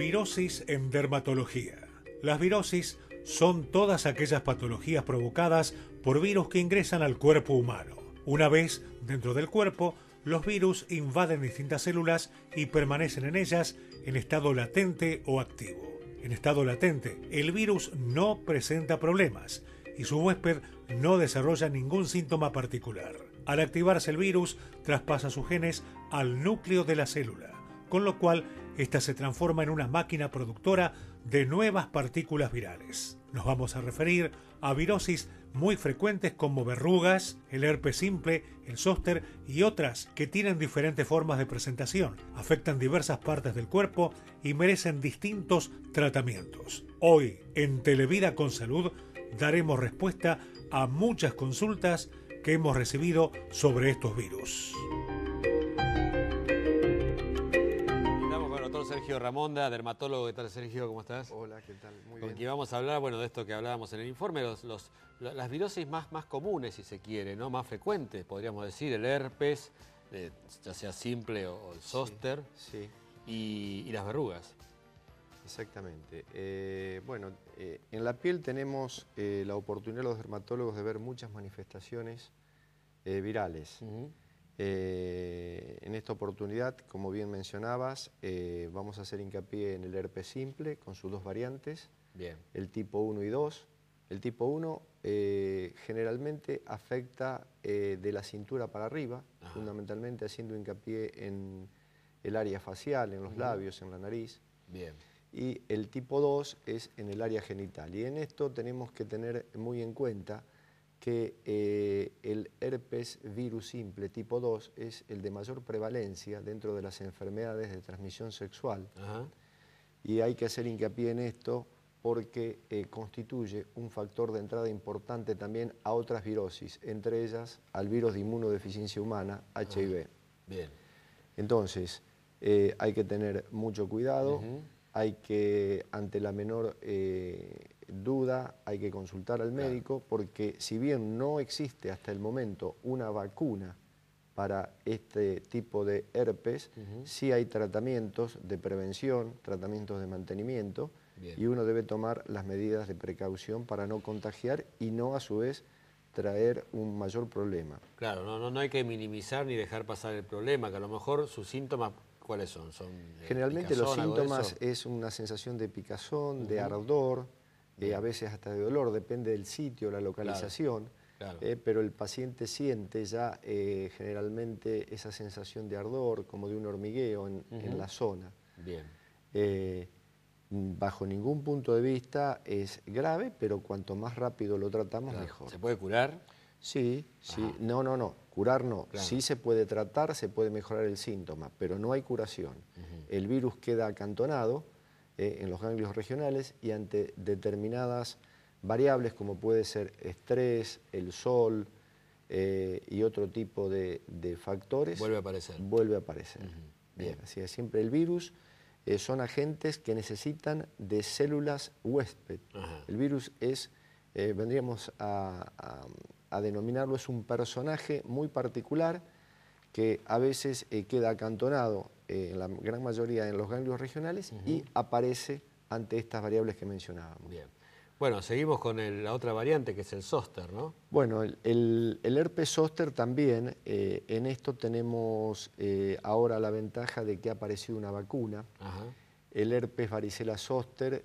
Virosis en dermatología. Las virosis son todas aquellas patologías provocadas por virus que ingresan al cuerpo humano. Una vez dentro del cuerpo, los virus invaden distintas células y permanecen en ellas en estado latente o activo. En estado latente, el virus no presenta problemas y su huésped no desarrolla ningún síntoma particular. Al activarse el virus, traspasa sus genes al núcleo de la célula, con lo cual esta se transforma en una máquina productora de nuevas partículas virales. Nos vamos a referir a virosis muy frecuentes como verrugas, el herpes simple, el zóster y otras que tienen diferentes formas de presentación, afectan diversas partes del cuerpo y merecen distintos tratamientos. Hoy, en Televida con Salud, daremos respuesta a muchas consultas que hemos recibido sobre estos virus. Ramonda, dermatólogo. ¿Qué tal, Sergio? ¿Cómo estás? Hola, ¿qué tal? Muy bien. Con vamos a hablar, bueno, de esto que hablábamos en el informe, las virosis más, más comunes, si se quiere, ¿no? Más frecuentes, podríamos decir, el herpes, eh, ya sea simple o, el zóster. Sí, Y, las verrugas. Exactamente. Eh, bueno, eh, en la piel tenemos la oportunidad los dermatólogos de ver muchas manifestaciones virales. Eh, en esta oportunidad, como bien mencionabas, eh, vamos a hacer hincapié en el herpes simple con sus dos variantes, bien. el tipo 1 y 2. El tipo 1 eh, generalmente afecta de la cintura para arriba, fundamentalmente haciendo hincapié en el área facial, en los labios, en la nariz. Bien. Y el tipo 2 es en el área genital. Y en esto tenemos que tener muy en cuenta que eh, el herpes virus simple tipo 2 es el de mayor prevalencia dentro de las enfermedades de transmisión sexual. Y hay que hacer hincapié en esto porque eh, constituye un factor de entrada importante también a otras virosis, entre ellas al virus de inmunodeficiencia humana, HIV. Ah, bien. Entonces, eh, hay que tener mucho cuidado, hay que, ante la menor duda, hay que consultar al médico, porque si bien no existe hasta el momento una vacuna para este tipo de herpes, sí hay tratamientos de prevención, tratamientos de mantenimiento, y uno debe tomar las medidas de precaución para no contagiar y no a su vez traer un mayor problema. Claro, no, no, no hay que minimizar ni dejar pasar el problema, que a lo mejor sus síntomas ¿Cuáles son? ¿Son eh, Generalmente los síntomas es una sensación de picazón, de ardor, eh, a veces hasta de dolor, depende del sitio, la localización. Eh, pero el paciente siente ya eh, generalmente esa sensación de ardor, como de un hormigueo en, la zona. Bien. Mm, bajo ningún punto de vista es grave, pero cuanto más rápido lo tratamos, mejor. ¿Se puede curar? Sí, sí. No, no, no. Curar no. Sí se puede tratar, se puede mejorar el síntoma, pero no hay curación. El virus queda acantonado eh, en los ganglios regionales y ante determinadas variables como puede ser estrés, el sol eh, y otro tipo de, factores. Vuelve a aparecer. Vuelve a aparecer. Bien, así es, siempre el virus eh, son agentes que necesitan de células huésped. El virus es, vendríamos a, denominarlo, es un personaje muy particular que a veces queda acantonado en eh, la gran mayoría en los ganglios regionales y aparece ante estas variables que mencionábamos. Bien. Bueno, seguimos con la otra variante que es el zóster, ¿no? Bueno, el, herpes zóster también, eh, en esto tenemos eh, ahora la ventaja de que ha aparecido una vacuna. El herpes varicela zóster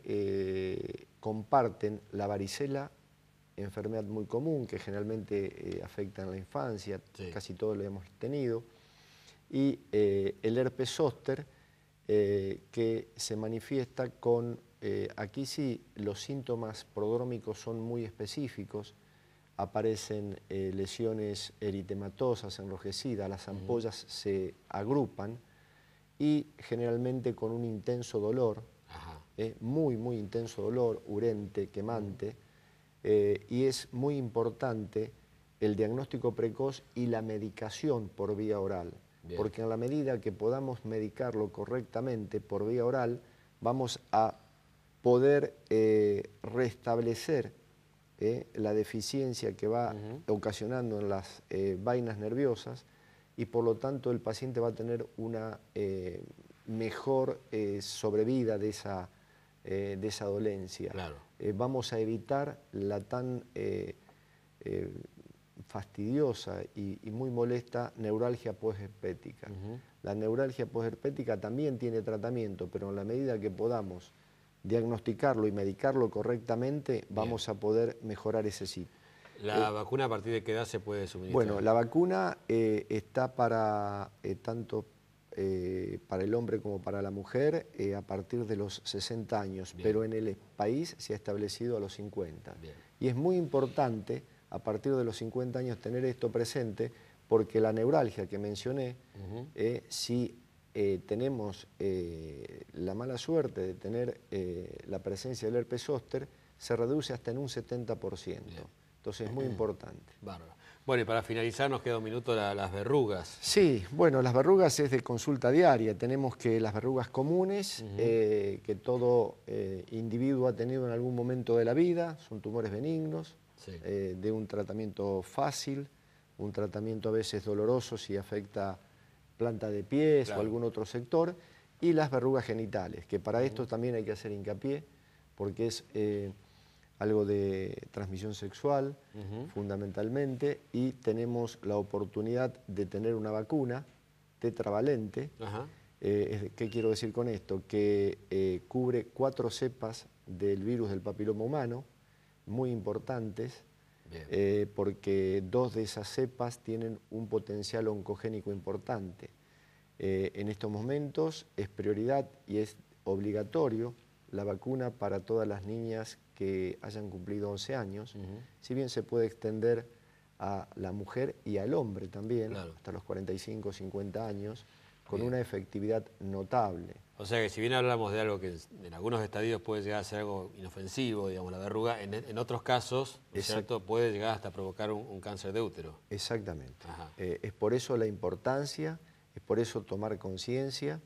comparten la varicela, enfermedad muy común que generalmente afecta en la infancia, casi todos lo hemos tenido y eh, el herpes zóster eh, que se manifiesta con, eh, aquí sí los síntomas prodrómicos son muy específicos, aparecen lesiones eritematosas, enrojecidas, las ampollas se agrupan y generalmente con un intenso dolor, muy, muy intenso dolor, urente, quemante, y es muy importante el diagnóstico precoz y la medicación por vía oral porque en la medida que podamos medicarlo correctamente por vía oral, vamos a poder eh, restablecer eh, la deficiencia que va ocasionando en las eh, vainas nerviosas y por lo tanto el paciente va a tener una mejor sobrevida de esa, de esa dolencia. vamos a evitar la tan fastidiosa y, muy molesta neuralgia posherpética. La neuralgia posherpética también tiene tratamiento, pero en la medida que podamos diagnosticarlo y medicarlo correctamente, vamos a poder mejorar ese sí. ¿La eh, vacuna a partir de qué edad se puede suministrar? Bueno, la vacuna eh, está para eh, tanto para el hombre como para la mujer a partir de los 60 años, pero en el país se ha establecido a los 50. Y es muy importante a partir de los 50 años tener esto presente, porque la neuralgia que mencioné, eh, si eh, tenemos eh, la mala suerte de tener la presencia del herpes zóster, se reduce hasta en un 70%. Entonces es muy importante. Bárbaro. Bueno, y para finalizar nos queda un minuto las verrugas. Sí, bueno, las verrugas es de consulta diaria. Tenemos que las verrugas comunes, que todo individuo ha tenido en algún momento de la vida, son tumores benignos, eh, de un tratamiento fácil, un tratamiento a veces doloroso si afecta planta de pies o algún otro sector, y las verrugas genitales, que para esto también hay que hacer hincapié, porque es eh, algo de transmisión sexual fundamentalmente, y tenemos la oportunidad de tener una vacuna tetravalente. Eh, ¿Qué quiero decir con esto? Que cubre cuatro cepas del virus del papiloma humano, muy importantes, eh, porque dos de esas cepas tienen un potencial oncogénico importante. Eh, en estos momentos es prioridad y es obligatorio la vacuna para todas las niñas que hayan cumplido 11 años, si bien se puede extender a la mujer y al hombre también, hasta los 45 o 50 años con una efectividad notable. O sea que si bien hablamos de algo que en algunos estadios puede llegar a ser algo inofensivo, digamos, la verruga, en, otros casos, puede llegar hasta provocar un, cáncer de útero. Exactamente. Eh, es por eso la importancia, es por eso tomar conciencia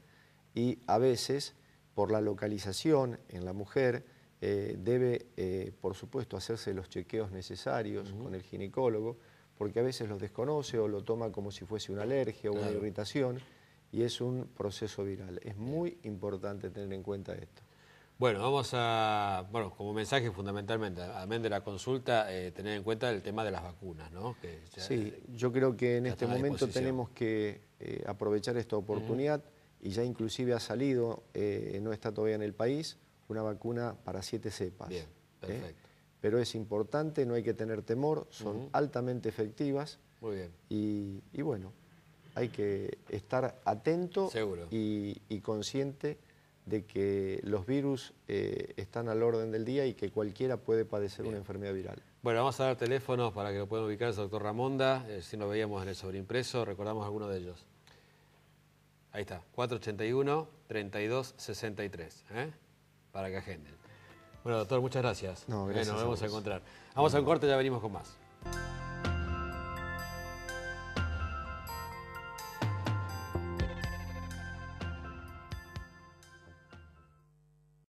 y a veces, por la localización en la mujer, eh, debe, eh, por supuesto, hacerse los chequeos necesarios con el ginecólogo, porque a veces los desconoce o lo toma como si fuese una alergia o una irritación y es un proceso viral. Es muy importante tener en cuenta esto. Bueno, vamos a, bueno, como mensaje fundamentalmente, además de la consulta, eh, tener en cuenta el tema de las vacunas, ¿no? sí, yo creo que en este momento tenemos que eh, aprovechar esta oportunidad y ya inclusive ha salido, eh, no está todavía en el país, una vacuna para siete cepas. Bien, perfecto. Pero es importante, no hay que tener temor, son altamente efectivas. Muy bien. y bueno, hay que estar atento y, y, consciente de que los virus eh, están al orden del día y que cualquiera puede padecer una enfermedad viral. Bueno, vamos a dar teléfonos para que lo puedan ubicar, doctor Ramonda, eh, si nos veíamos en el sobreimpreso, recordamos alguno de ellos. Ahí está, 481-3263, ¿eh? para que agenden. Bueno, doctor, muchas gracias. No, gracias nos vemos a, encontrar. Vamos a un corte, ya venimos con más.